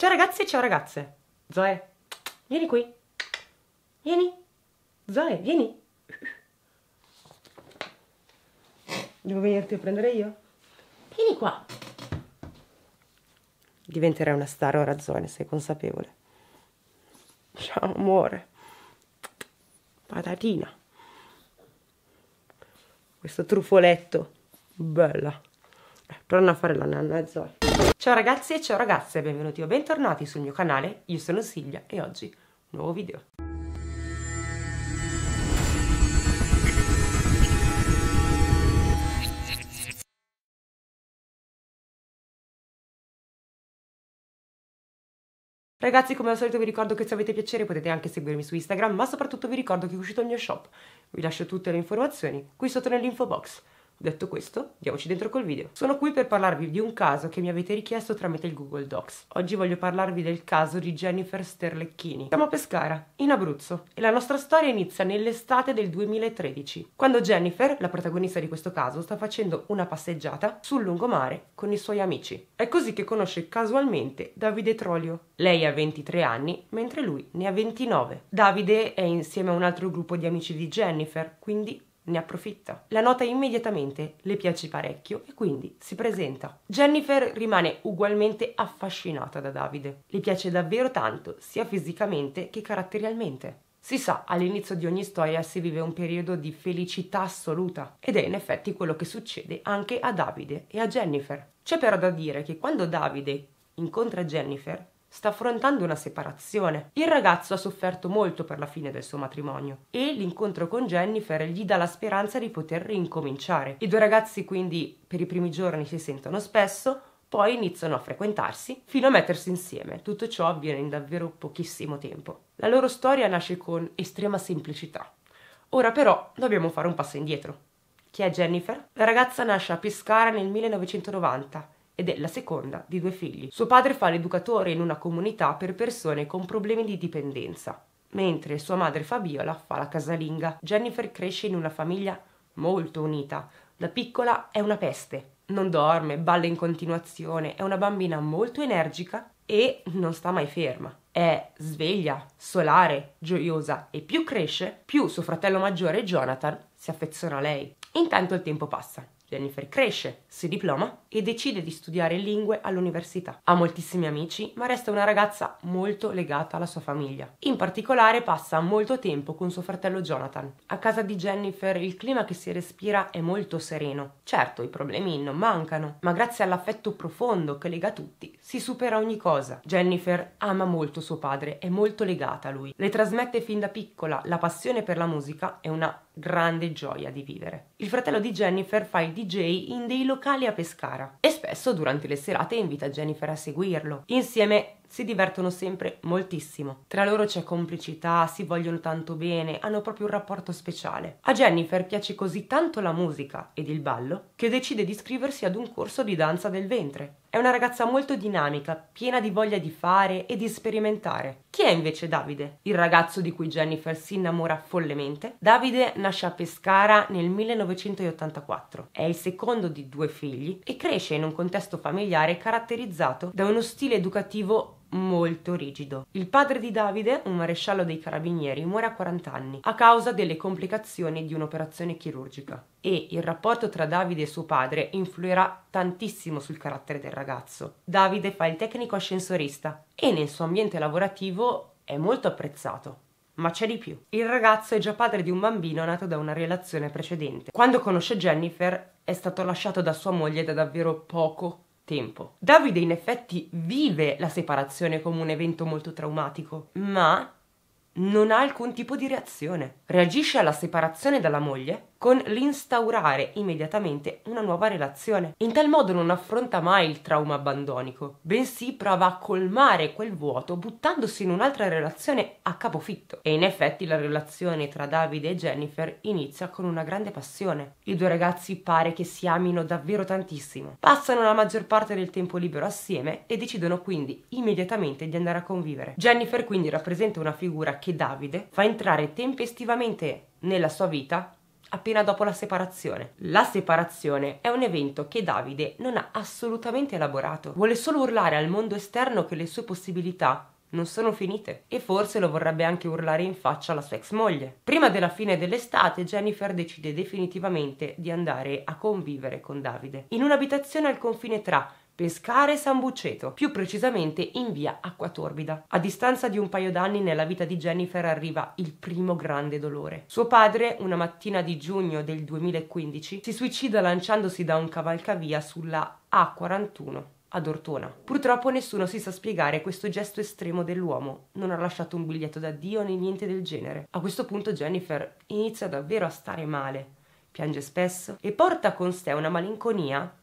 Ciao ragazzi e ciao ragazze. Zoe, vieni qui. Vieni. Zoe, vieni. Devo venirti a prendere io? Vieni qua. Diventerai una star ora, Zoe, ne sei consapevole. Ciao, amore. Patatina. Questo trufoletto. Bella. Eh, torna a fare la nanna, eh, Zoe. Ciao ragazzi e ciao ragazze, benvenuti o bentornati sul mio canale, io sono Silvia e oggi nuovo video. Ragazzi, come al solito vi ricordo che se avete piacere potete anche seguirmi su Instagram, ma soprattutto vi ricordo che è uscito il mio shop. Vi lascio tutte le informazioni qui sotto nell'info box. Detto questo, diamoci dentro col video. Sono qui per parlarvi di un caso che mi avete richiesto tramite il Google Docs. Oggi voglio parlarvi del caso di Jennifer Sterlecchini. Siamo a Pescara, in Abruzzo, e la nostra storia inizia nell'estate del 2013, quando Jennifer, la protagonista di questo caso, sta facendo una passeggiata sul lungomare con i suoi amici. È così che conosce casualmente Davide Trolio. Lei ha 23 anni, mentre lui ne ha 29. Davide è insieme a un altro gruppo di amici di Jennifer, quindi ne approfitta. La nota immediatamente le piace parecchio e quindi si presenta. Jennifer rimane ugualmente affascinata da Davide. Le piace davvero tanto, sia fisicamente che caratterialmente. Si sa, all'inizio di ogni storia si vive un periodo di felicità assoluta ed è in effetti quello che succede anche a Davide e a Jennifer. C'è però da dire che quando Davide incontra Jennifer, sta affrontando una separazione. Il ragazzo ha sofferto molto per la fine del suo matrimonio e l'incontro con Jennifer gli dà la speranza di poter rincominciare. I due ragazzi quindi per i primi giorni si sentono spesso, poi iniziano a frequentarsi fino a mettersi insieme. Tutto ciò avviene in davvero pochissimo tempo. La loro storia nasce con estrema semplicità. Ora però dobbiamo fare un passo indietro. Chi è Jennifer? La ragazza nasce a Pescara nel 1990 ed è la seconda di due figli. Suo padre fa l'educatore in una comunità per persone con problemi di dipendenza, mentre sua madre Fabiola fa la casalinga. Jennifer cresce in una famiglia molto unita. Da piccola è una peste. Non dorme, balla in continuazione, è una bambina molto energica e non sta mai ferma. È sveglia, solare, gioiosa e più cresce, più suo fratello maggiore Jonathan si affeziona a lei. Intanto il tempo passa. Jennifer cresce, si diploma e decide di studiare lingue all'università. Ha moltissimi amici, ma resta una ragazza molto legata alla sua famiglia. In particolare passa molto tempo con suo fratello Jonathan. A casa di Jennifer il clima che si respira è molto sereno. Certo, i problemi non mancano, ma grazie all'affetto profondo che lega tutti, si supera ogni cosa. Jennifer ama molto suo padre, è molto legata a lui. Le trasmette fin da piccola la passione per la musica e una grande gioia di vivere. Il fratello di Jennifer fa il DJ in dei locali a pescare Sara e spesso durante le serate invita Jennifer a seguirlo. Insieme si divertono sempre moltissimo. Tra loro c'è complicità, si vogliono tanto bene, hanno proprio un rapporto speciale. A Jennifer piace così tanto la musica ed il ballo che decide di iscriversi ad un corso di danza del ventre è una ragazza molto dinamica, piena di voglia di fare e di sperimentare. Chi è invece Davide? Il ragazzo di cui Jennifer si innamora follemente? Davide nasce a Pescara nel 1984, è il secondo di due figli e cresce in un contesto familiare caratterizzato da uno stile educativo molto rigido. Il padre di Davide, un maresciallo dei carabinieri, muore a 40 anni a causa delle complicazioni di un'operazione chirurgica e il rapporto tra Davide e suo padre influirà tantissimo sul carattere del ragazzo. Davide fa il tecnico ascensorista e nel suo ambiente lavorativo è molto apprezzato. Ma c'è di più. Il ragazzo è già padre di un bambino nato da una relazione precedente. Quando conosce Jennifer è stato lasciato da sua moglie da davvero poco tempo. Davide in effetti vive la separazione come un evento molto traumatico, ma non ha alcun tipo di reazione. Reagisce alla separazione dalla moglie con l'instaurare immediatamente una nuova relazione. In tal modo non affronta mai il trauma abbandonico, bensì prova a colmare quel vuoto buttandosi in un'altra relazione a capofitto. E in effetti la relazione tra Davide e Jennifer inizia con una grande passione. I due ragazzi pare che si amino davvero tantissimo. Passano la maggior parte del tempo libero assieme e decidono quindi immediatamente di andare a convivere. Jennifer quindi rappresenta una figura che Davide fa entrare tempestivamente nella sua vita appena dopo la separazione. La separazione è un evento che Davide non ha assolutamente elaborato, vuole solo urlare al mondo esterno che le sue possibilità non sono finite e forse lo vorrebbe anche urlare in faccia alla sua ex moglie. Prima della fine dell'estate Jennifer decide definitivamente di andare a convivere con Davide in un'abitazione al confine tra Pescare San Bucceto, più precisamente in via Acqua Torbida. A distanza di un paio d'anni nella vita di Jennifer arriva il primo grande dolore. Suo padre, una mattina di giugno del 2015, si suicida lanciandosi da un cavalcavia sulla A41 ad Ortona. Purtroppo nessuno si sa spiegare questo gesto estremo dell'uomo, non ha lasciato un biglietto da Dio né niente del genere. A questo punto Jennifer inizia davvero a stare male, piange spesso e porta con sé una malinconia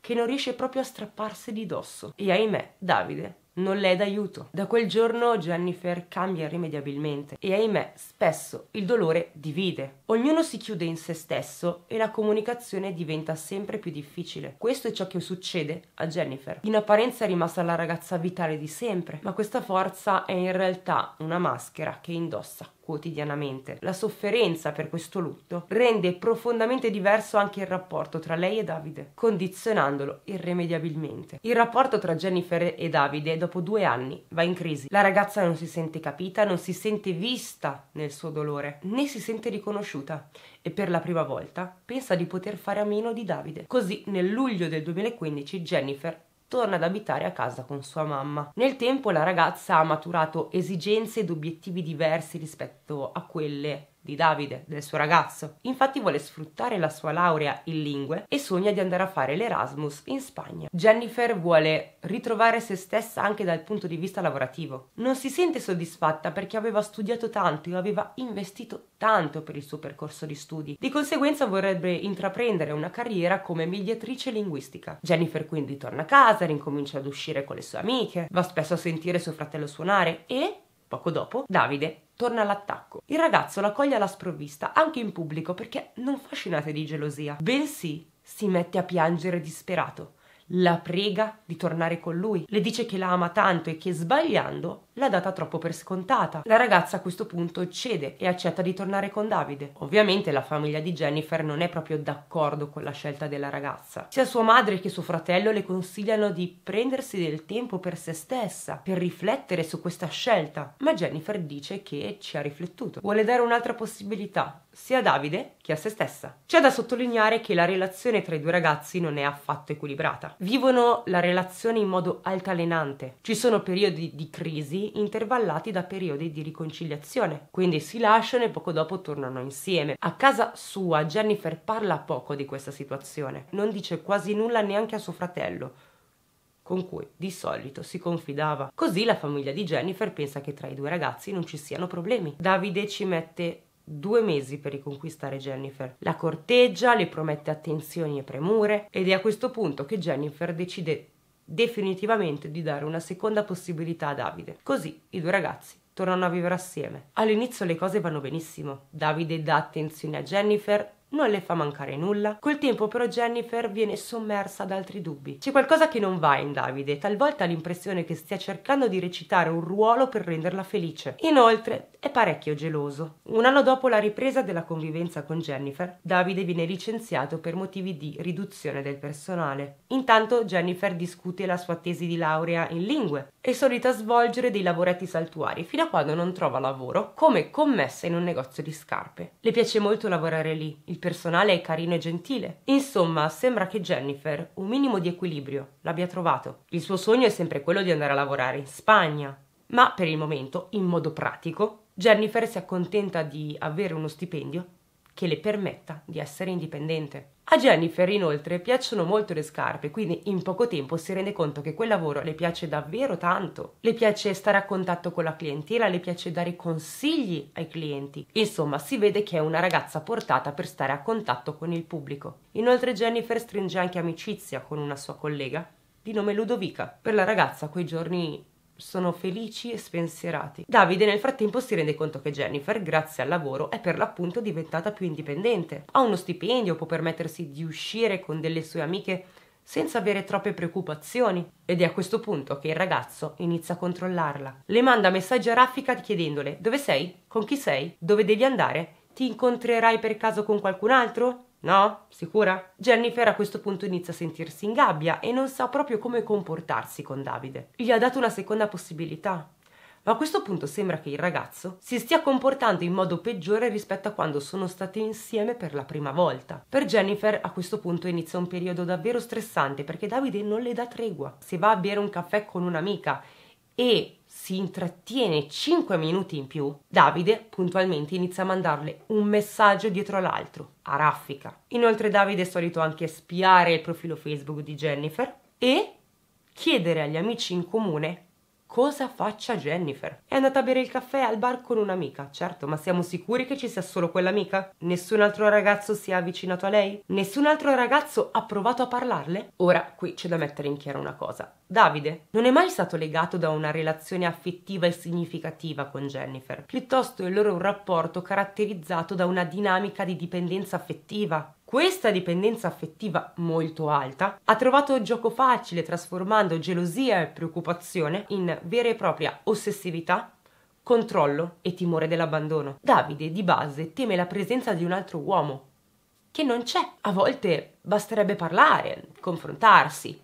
che non riesce proprio a strapparsi di dosso. E ahimè, Davide non le è d'aiuto. Da quel giorno Jennifer cambia irrimediabilmente e ahimè spesso il dolore divide. Ognuno si chiude in se stesso e la comunicazione diventa sempre più difficile. Questo è ciò che succede a Jennifer. In apparenza è rimasta la ragazza vitale di sempre, ma questa forza è in realtà una maschera che indossa quotidianamente. La sofferenza per questo lutto rende profondamente diverso anche il rapporto tra lei e Davide, condizionandolo irrimediabilmente. Il rapporto tra Jennifer e Davide dopo due anni va in crisi. La ragazza non si sente capita, non si sente vista nel suo dolore, né si sente riconosciuta e per la prima volta pensa di poter fare a meno di Davide. Così nel luglio del 2015 Jennifer torna ad abitare a casa con sua mamma. Nel tempo la ragazza ha maturato esigenze ed obiettivi diversi rispetto a quelle di Davide, del suo ragazzo. Infatti vuole sfruttare la sua laurea in lingue e sogna di andare a fare l'Erasmus in Spagna. Jennifer vuole ritrovare se stessa anche dal punto di vista lavorativo. Non si sente soddisfatta perché aveva studiato tanto e aveva investito tanto per il suo percorso di studi. Di conseguenza vorrebbe intraprendere una carriera come mediatrice linguistica. Jennifer quindi torna a casa, rincomincia ad uscire con le sue amiche, va spesso a sentire suo fratello suonare e, poco dopo, Davide torna all'attacco. Il ragazzo la coglie alla sprovvista, anche in pubblico, perché non fascinate di gelosia, bensì si mette a piangere disperato la prega di tornare con lui, le dice che la ama tanto e che sbagliando l'ha data troppo per scontata. La ragazza a questo punto cede e accetta di tornare con Davide. Ovviamente la famiglia di Jennifer non è proprio d'accordo con la scelta della ragazza. Sia sua madre che suo fratello le consigliano di prendersi del tempo per se stessa, per riflettere su questa scelta, ma Jennifer dice che ci ha riflettuto. Vuole dare un'altra possibilità sia a Davide che a se stessa. C'è da sottolineare che la relazione tra i due ragazzi non è affatto equilibrata. Vivono la relazione in modo altalenante. Ci sono periodi di crisi intervallati da periodi di riconciliazione, quindi si lasciano e poco dopo tornano insieme. A casa sua Jennifer parla poco di questa situazione, non dice quasi nulla neanche a suo fratello, con cui di solito si confidava. Così la famiglia di Jennifer pensa che tra i due ragazzi non ci siano problemi. Davide ci mette due mesi per riconquistare Jennifer. La corteggia, le promette attenzioni e premure ed è a questo punto che Jennifer decide definitivamente di dare una seconda possibilità a Davide. Così i due ragazzi tornano a vivere assieme. All'inizio le cose vanno benissimo. Davide dà attenzione a Jennifer, non le fa mancare nulla. Col tempo però Jennifer viene sommersa da altri dubbi. C'è qualcosa che non va in Davide, talvolta ha l'impressione che stia cercando di recitare un ruolo per renderla felice. Inoltre è parecchio geloso. Un anno dopo la ripresa della convivenza con Jennifer, Davide viene licenziato per motivi di riduzione del personale. Intanto Jennifer discute la sua tesi di laurea in lingue. È solita svolgere dei lavoretti saltuari fino a quando non trova lavoro come commessa in un negozio di scarpe. Le piace molto lavorare lì, il personale è carino e gentile. Insomma, sembra che Jennifer un minimo di equilibrio l'abbia trovato. Il suo sogno è sempre quello di andare a lavorare in Spagna, ma per il momento, in modo pratico, Jennifer si accontenta di avere uno stipendio che le permetta di essere indipendente. A Jennifer inoltre piacciono molto le scarpe, quindi in poco tempo si rende conto che quel lavoro le piace davvero tanto. Le piace stare a contatto con la clientela, le piace dare consigli ai clienti. Insomma, si vede che è una ragazza portata per stare a contatto con il pubblico. Inoltre Jennifer stringe anche amicizia con una sua collega di nome Ludovica. Per la ragazza quei giorni sono felici e spensierati. Davide nel frattempo si rende conto che Jennifer, grazie al lavoro, è per l'appunto diventata più indipendente. Ha uno stipendio, può permettersi di uscire con delle sue amiche senza avere troppe preoccupazioni ed è a questo punto che il ragazzo inizia a controllarla. Le manda messaggi a Raffica chiedendole dove sei, con chi sei, dove devi andare, ti incontrerai per caso con qualcun altro? No? Sicura? Jennifer a questo punto inizia a sentirsi in gabbia e non sa proprio come comportarsi con Davide. Gli ha dato una seconda possibilità. Ma a questo punto sembra che il ragazzo si stia comportando in modo peggiore rispetto a quando sono stati insieme per la prima volta. Per Jennifer a questo punto inizia un periodo davvero stressante perché Davide non le dà tregua. Se va a bere un caffè con un'amica e si intrattiene 5 minuti in più, Davide puntualmente inizia a mandarle un messaggio dietro l'altro, a raffica. Inoltre Davide è solito anche spiare il profilo Facebook di Jennifer e chiedere agli amici in comune cosa faccia Jennifer. È andata a bere il caffè al bar con un'amica, certo, ma siamo sicuri che ci sia solo quell'amica? Nessun altro ragazzo si è avvicinato a lei? Nessun altro ragazzo ha provato a parlarle? Ora, qui c'è da mettere in chiaro una cosa. Davide non è mai stato legato da una relazione affettiva e significativa con Jennifer, piuttosto è loro un rapporto caratterizzato da una dinamica di dipendenza affettiva, questa dipendenza affettiva molto alta ha trovato gioco facile trasformando gelosia e preoccupazione in vera e propria ossessività, controllo e timore dell'abbandono. Davide di base teme la presenza di un altro uomo, che non c'è. A volte basterebbe parlare, confrontarsi,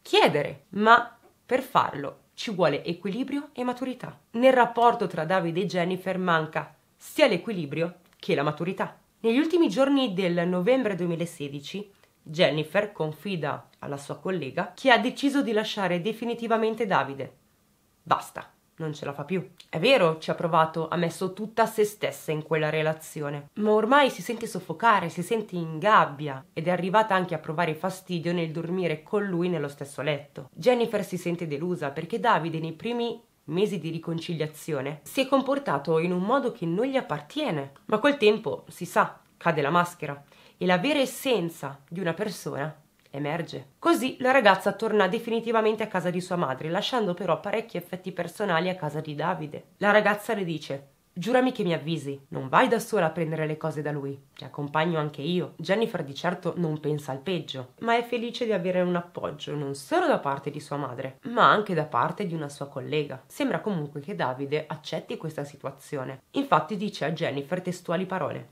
chiedere, ma per farlo ci vuole equilibrio e maturità. Nel rapporto tra Davide e Jennifer manca sia l'equilibrio che la maturità. Negli ultimi giorni del novembre 2016, Jennifer confida alla sua collega che ha deciso di lasciare definitivamente Davide. Basta, non ce la fa più. È vero, ci ha provato, ha messo tutta se stessa in quella relazione, ma ormai si sente soffocare, si sente in gabbia ed è arrivata anche a provare fastidio nel dormire con lui nello stesso letto. Jennifer si sente delusa perché Davide nei primi mesi di riconciliazione, si è comportato in un modo che non gli appartiene. Ma col tempo, si sa, cade la maschera e la vera essenza di una persona emerge. Così la ragazza torna definitivamente a casa di sua madre, lasciando però parecchi effetti personali a casa di Davide. La ragazza le dice Giurami che mi avvisi, non vai da sola a prendere le cose da lui, ti accompagno anche io. Jennifer di certo non pensa al peggio, ma è felice di avere un appoggio non solo da parte di sua madre, ma anche da parte di una sua collega. Sembra comunque che Davide accetti questa situazione. Infatti dice a Jennifer testuali parole.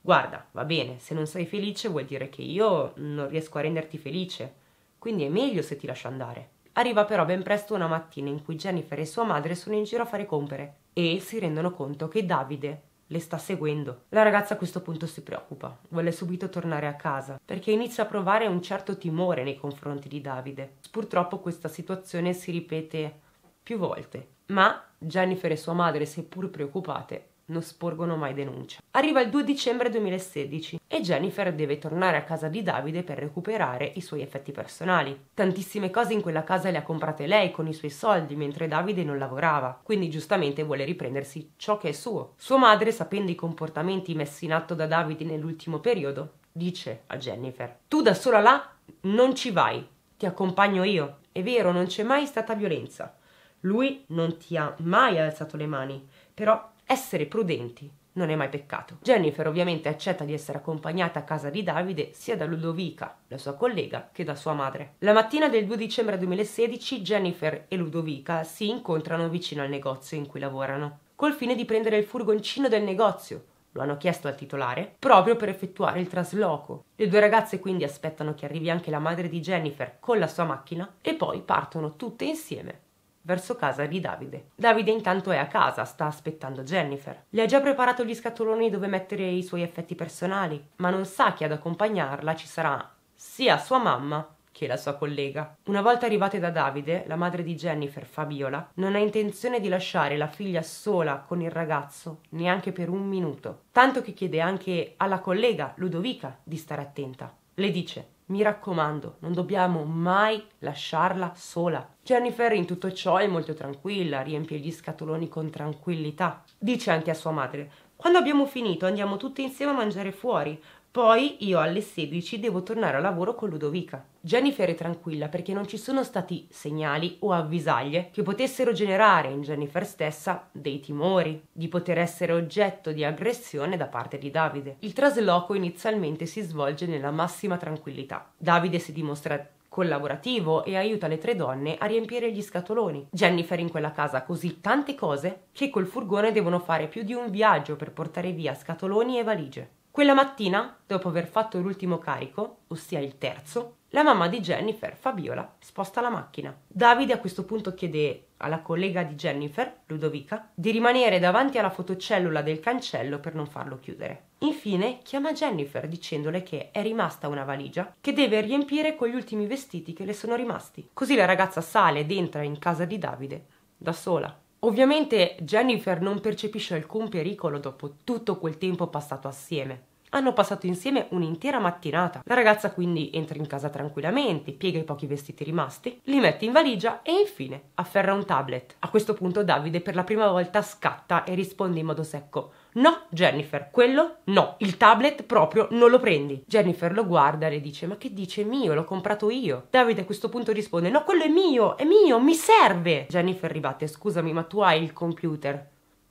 Guarda, va bene, se non sei felice vuol dire che io non riesco a renderti felice, quindi è meglio se ti lascio andare. Arriva però ben presto una mattina in cui Jennifer e sua madre sono in giro a fare compere e si rendono conto che Davide le sta seguendo. La ragazza a questo punto si preoccupa, vuole subito tornare a casa, perché inizia a provare un certo timore nei confronti di Davide. Purtroppo questa situazione si ripete più volte, ma Jennifer e sua madre, seppur preoccupate, non sporgono mai denuncia. Arriva il 2 dicembre 2016 e Jennifer deve tornare a casa di Davide per recuperare i suoi effetti personali. Tantissime cose in quella casa le ha comprate lei con i suoi soldi mentre Davide non lavorava, quindi giustamente vuole riprendersi ciò che è suo. Sua madre, sapendo i comportamenti messi in atto da Davide nell'ultimo periodo, dice a Jennifer: Tu da sola là non ci vai, ti accompagno io. È vero, non c'è mai stata violenza. Lui non ti ha mai alzato le mani, però essere prudenti non è mai peccato. Jennifer ovviamente accetta di essere accompagnata a casa di Davide sia da Ludovica, la sua collega, che da sua madre. La mattina del 2 dicembre 2016 Jennifer e Ludovica si incontrano vicino al negozio in cui lavorano, col fine di prendere il furgoncino del negozio. Lo hanno chiesto al titolare proprio per effettuare il trasloco. Le due ragazze quindi aspettano che arrivi anche la madre di Jennifer con la sua macchina e poi partono tutte insieme verso casa di Davide. Davide intanto è a casa, sta aspettando Jennifer. Le ha già preparato gli scatoloni dove mettere i suoi effetti personali, ma non sa che ad accompagnarla ci sarà sia sua mamma che la sua collega. Una volta arrivate da Davide, la madre di Jennifer, Fabiola, non ha intenzione di lasciare la figlia sola con il ragazzo neanche per un minuto, tanto che chiede anche alla collega Ludovica di stare attenta. Le dice mi raccomando, non dobbiamo mai lasciarla sola. Jennifer in tutto ciò è molto tranquilla, riempie gli scatoloni con tranquillità. Dice anche a sua madre, quando abbiamo finito andiamo tutti insieme a mangiare fuori, poi io alle 16 devo tornare a lavoro con Ludovica. Jennifer è tranquilla perché non ci sono stati segnali o avvisaglie che potessero generare in Jennifer stessa dei timori di poter essere oggetto di aggressione da parte di Davide. Il trasloco inizialmente si svolge nella massima tranquillità. Davide si dimostra collaborativo e aiuta le tre donne a riempire gli scatoloni. Jennifer in quella casa ha così tante cose che col furgone devono fare più di un viaggio per portare via scatoloni e valigie. Quella mattina, dopo aver fatto l'ultimo carico, ossia il terzo, la mamma di Jennifer, Fabiola, sposta la macchina. Davide a questo punto chiede alla collega di Jennifer, Ludovica, di rimanere davanti alla fotocellula del cancello per non farlo chiudere. Infine chiama Jennifer dicendole che è rimasta una valigia che deve riempire con gli ultimi vestiti che le sono rimasti. Così la ragazza sale ed entra in casa di Davide da sola. Ovviamente Jennifer non percepisce alcun pericolo dopo tutto quel tempo passato assieme. Hanno passato insieme un'intera mattinata. La ragazza quindi entra in casa tranquillamente, piega i pochi vestiti rimasti, li mette in valigia e infine afferra un tablet. A questo punto Davide per la prima volta scatta e risponde in modo secco No, Jennifer, quello no, il tablet proprio non lo prendi. Jennifer lo guarda e le dice: Ma che dice mio? L'ho comprato io. Davide a questo punto risponde: No, quello è mio, è mio, mi serve. Jennifer ribatte: Scusami, ma tu hai il computer,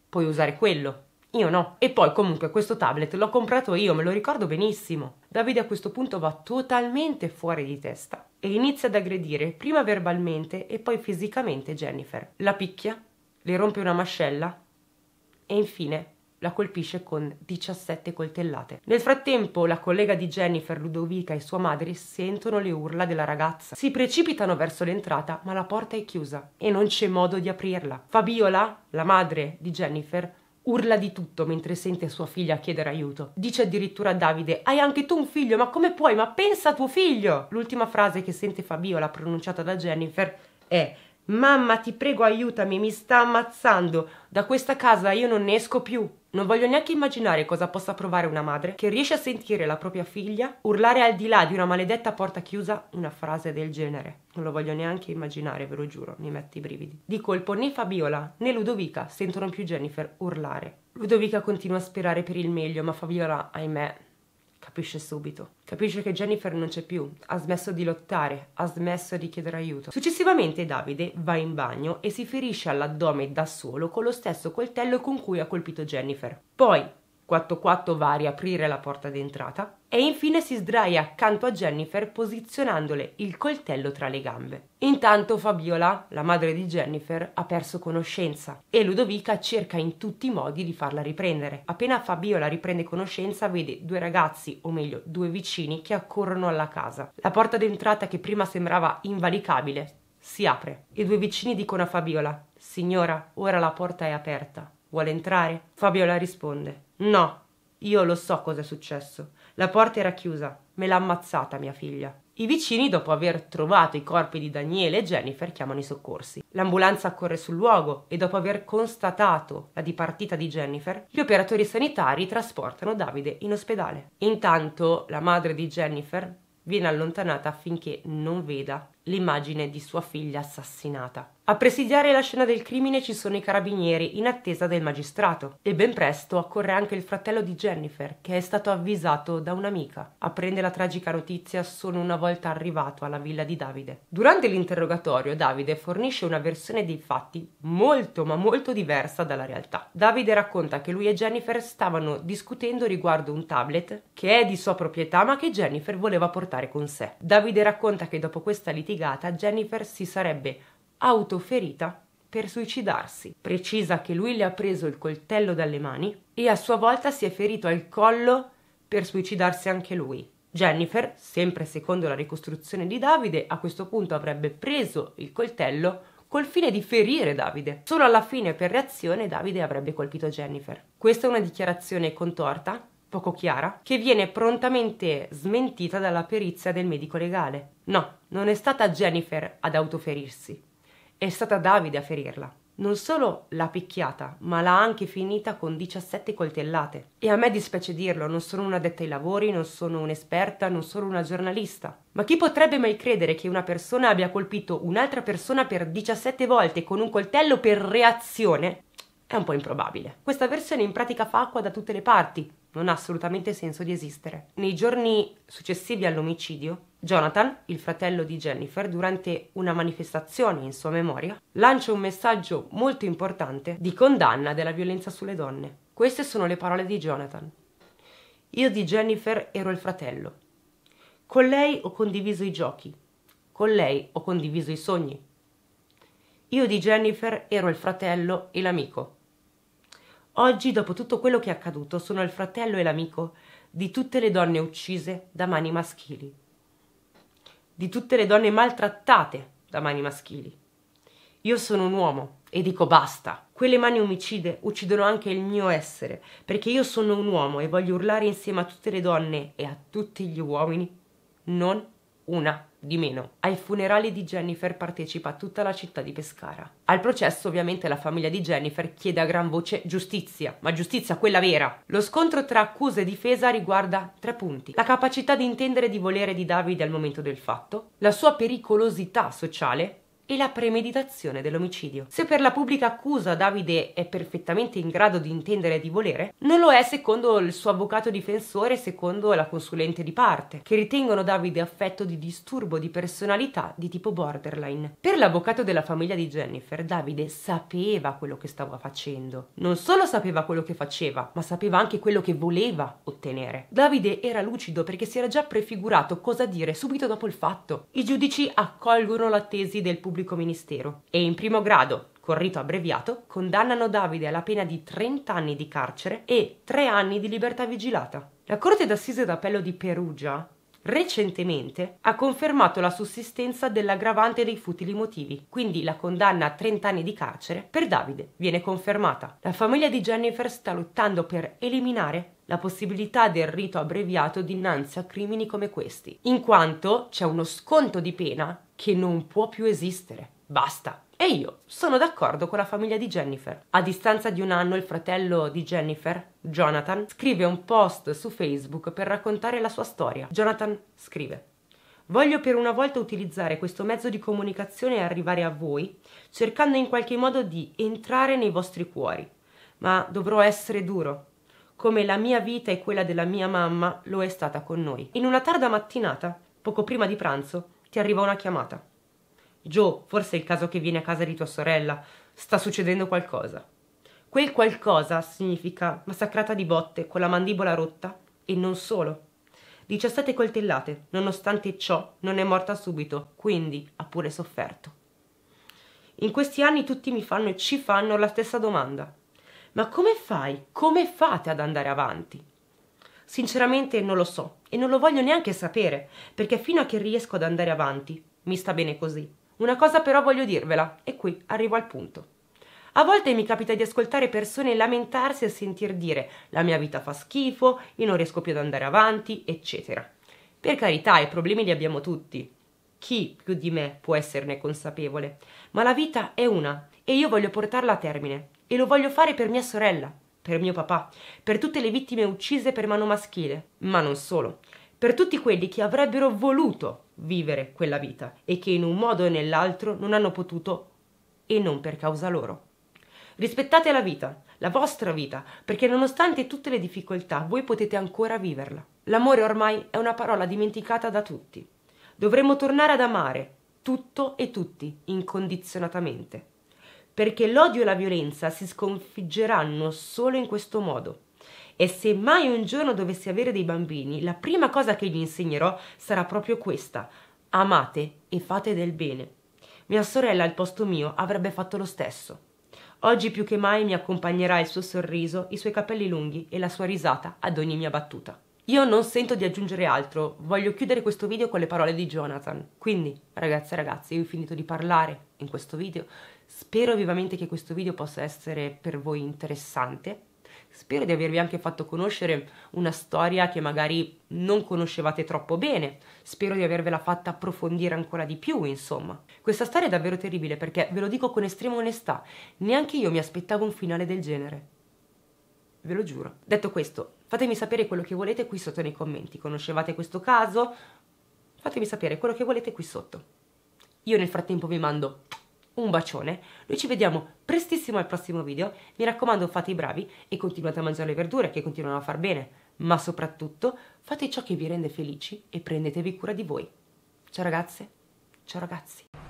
puoi usare quello io no. E poi comunque questo tablet l'ho comprato io, me lo ricordo benissimo. Davide a questo punto va totalmente fuori di testa e inizia ad aggredire prima verbalmente e poi fisicamente Jennifer. La picchia, le rompe una mascella e infine la colpisce con 17 coltellate. Nel frattempo la collega di Jennifer, Ludovica e sua madre sentono le urla della ragazza. Si precipitano verso l'entrata ma la porta è chiusa e non c'è modo di aprirla. Fabiola, la madre di Jennifer, urla di tutto mentre sente sua figlia chiedere aiuto. Dice addirittura a Davide: Hai anche tu un figlio, ma come puoi? Ma pensa a tuo figlio! L'ultima frase che sente Fabiola pronunciata da Jennifer è: Mamma, ti prego, aiutami, mi sta ammazzando. Da questa casa io non ne esco più. Non voglio neanche immaginare cosa possa provare una madre che riesce a sentire la propria figlia urlare al di là di una maledetta porta chiusa una frase del genere. Non lo voglio neanche immaginare, ve lo giuro, mi metto i brividi. Di colpo né Fabiola né Ludovica sentono più Jennifer urlare. Ludovica continua a sperare per il meglio, ma Fabiola, ahimè, capisce subito. Capisce che Jennifer non c'è più, ha smesso di lottare, ha smesso di chiedere aiuto. Successivamente Davide va in bagno e si ferisce all'addome da solo con lo stesso coltello con cui ha colpito Jennifer. Poi 4-4 va a riaprire la porta d'entrata e infine si sdraia accanto a Jennifer posizionandole il coltello tra le gambe. Intanto Fabiola, la madre di Jennifer, ha perso conoscenza e Ludovica cerca in tutti i modi di farla riprendere. Appena Fabiola riprende conoscenza vede due ragazzi, o meglio due vicini, che accorrono alla casa. La porta d'entrata che prima sembrava invalicabile si apre. I due vicini dicono a Fabiola Signora, ora la porta è aperta. Vuole entrare? Fabiola risponde: No, io lo so cosa è successo. La porta era chiusa, me l'ha ammazzata mia figlia. I vicini, dopo aver trovato i corpi di Daniele e Jennifer, chiamano i soccorsi. L'ambulanza accorre sul luogo e dopo aver constatato la dipartita di Jennifer, gli operatori sanitari trasportano Davide in ospedale. Intanto la madre di Jennifer viene allontanata affinché non veda l'immagine di sua figlia assassinata. A presidiare la scena del crimine ci sono i carabinieri in attesa del magistrato e ben presto accorre anche il fratello di Jennifer che è stato avvisato da un'amica. Apprende la tragica notizia solo una volta arrivato alla villa di Davide. Durante l'interrogatorio Davide fornisce una versione dei fatti molto ma molto diversa dalla realtà. Davide racconta che lui e Jennifer stavano discutendo riguardo un tablet che è di sua proprietà ma che Jennifer voleva portare con sé. Davide racconta che dopo questa litigazione spiegata, Jennifer si sarebbe autoferita per suicidarsi. Precisa che lui le ha preso il coltello dalle mani e a sua volta si è ferito al collo per suicidarsi anche lui. Jennifer, sempre secondo la ricostruzione di Davide, a questo punto avrebbe preso il coltello col fine di ferire Davide. Solo alla fine, per reazione, Davide avrebbe colpito Jennifer. Questa è una dichiarazione contorta poco chiara, che viene prontamente smentita dalla perizia del medico legale. No, non è stata Jennifer ad autoferirsi, è stata Davide a ferirla. Non solo l'ha picchiata, ma l'ha anche finita con 17 coltellate. E a me dispiace dirlo, non sono una detta ai lavori, non sono un'esperta, non sono una giornalista. Ma chi potrebbe mai credere che una persona abbia colpito un'altra persona per 17 volte con un coltello per reazione? È un po' improbabile. Questa versione in pratica fa acqua da tutte le parti, non ha assolutamente senso di esistere. Nei giorni successivi all'omicidio, Jonathan, il fratello di Jennifer, durante una manifestazione in sua memoria, lancia un messaggio molto importante di condanna della violenza sulle donne. Queste sono le parole di Jonathan. Io di Jennifer ero il fratello. Con lei ho condiviso i giochi. Con lei ho condiviso i sogni. Io di Jennifer ero il fratello e l'amico. Oggi, dopo tutto quello che è accaduto, sono il fratello e l'amico di tutte le donne uccise da mani maschili, di tutte le donne maltrattate da mani maschili. Io sono un uomo e dico basta. Quelle mani omicide uccidono anche il mio essere, perché io sono un uomo e voglio urlare insieme a tutte le donne e a tutti gli uomini, non una di meno. Ai funerali di Jennifer partecipa tutta la città di Pescara. Al processo ovviamente la famiglia di Jennifer chiede a gran voce giustizia, ma giustizia quella vera. Lo scontro tra accusa e difesa riguarda tre punti. La capacità di intendere di volere di Davide al momento del fatto, la sua pericolosità sociale e la premeditazione dell'omicidio. Se per la pubblica accusa Davide è perfettamente in grado di intendere e di volere, non lo è secondo il suo avvocato difensore e secondo la consulente di parte, che ritengono Davide affetto di disturbo di personalità di tipo borderline. Per l'avvocato della famiglia di Jennifer, Davide sapeva quello che stava facendo. Non solo sapeva quello che faceva, ma sapeva anche quello che voleva ottenere. Davide era lucido perché si era già prefigurato cosa dire subito dopo il fatto. I giudici accolgono la tesi del pubblico pubblico ministero e in primo grado, con rito abbreviato, condannano Davide alla pena di 30 anni di carcere e 3 anni di libertà vigilata. La Corte d'Assise d'Appello di Perugia recentemente ha confermato la sussistenza dell'aggravante dei futili motivi, quindi la condanna a 30 anni di carcere per Davide viene confermata. La famiglia di Jennifer sta lottando per eliminare la possibilità del rito abbreviato dinanzi a crimini come questi, in quanto c'è uno sconto di pena che non può più esistere. Basta. E io sono d'accordo con la famiglia di Jennifer. A distanza di un anno il fratello di Jennifer, Jonathan, scrive un post su Facebook per raccontare la sua storia. Jonathan scrive Voglio per una volta utilizzare questo mezzo di comunicazione e arrivare a voi, cercando in qualche modo di entrare nei vostri cuori. Ma dovrò essere duro, come la mia vita e quella della mia mamma lo è stata con noi. In una tarda mattinata, poco prima di pranzo, ti arriva una chiamata. Joe, forse è il caso che vieni a casa di tua sorella, sta succedendo qualcosa. Quel qualcosa significa massacrata di botte con la mandibola rotta e non solo. 17 coltellate, nonostante ciò non è morta subito, quindi ha pure sofferto. In questi anni tutti mi fanno e ci fanno la stessa domanda. Ma come fai? Come fate ad andare avanti? Sinceramente non lo so e non lo voglio neanche sapere, perché fino a che riesco ad andare avanti mi sta bene così. Una cosa però voglio dirvela e qui arrivo al punto. A volte mi capita di ascoltare persone lamentarsi e sentir dire la mia vita fa schifo, io non riesco più ad andare avanti, eccetera. Per carità, i problemi li abbiamo tutti. Chi più di me può esserne consapevole? Ma la vita è una e io voglio portarla a termine. E lo voglio fare per mia sorella, per mio papà, per tutte le vittime uccise per mano maschile, ma non solo, per tutti quelli che avrebbero voluto vivere quella vita e che in un modo o nell'altro non hanno potuto e non per causa loro. Rispettate la vita, la vostra vita, perché nonostante tutte le difficoltà voi potete ancora viverla. L'amore ormai è una parola dimenticata da tutti. Dovremmo tornare ad amare tutto e tutti incondizionatamente perché l'odio e la violenza si sconfiggeranno solo in questo modo. E se mai un giorno dovessi avere dei bambini, la prima cosa che gli insegnerò sarà proprio questa. Amate e fate del bene. Mia sorella al posto mio avrebbe fatto lo stesso. Oggi più che mai mi accompagnerà il suo sorriso, i suoi capelli lunghi e la sua risata ad ogni mia battuta. Io non sento di aggiungere altro, voglio chiudere questo video con le parole di Jonathan. Quindi, ragazze e ragazzi, io ho finito di parlare in questo video. Spero vivamente che questo video possa essere per voi interessante. Spero di avervi anche fatto conoscere una storia che magari non conoscevate troppo bene. Spero di avervela fatta approfondire ancora di più, insomma. Questa storia è davvero terribile perché, ve lo dico con estrema onestà, neanche io mi aspettavo un finale del genere. Ve lo giuro. Detto questo, fatemi sapere quello che volete qui sotto nei commenti. Conoscevate questo caso? Fatemi sapere quello che volete qui sotto. Io nel frattempo vi mando un bacione, noi ci vediamo prestissimo al prossimo video, mi raccomando fate i bravi e continuate a mangiare le verdure che continuano a far bene, ma soprattutto fate ciò che vi rende felici e prendetevi cura di voi. Ciao ragazze, ciao ragazzi.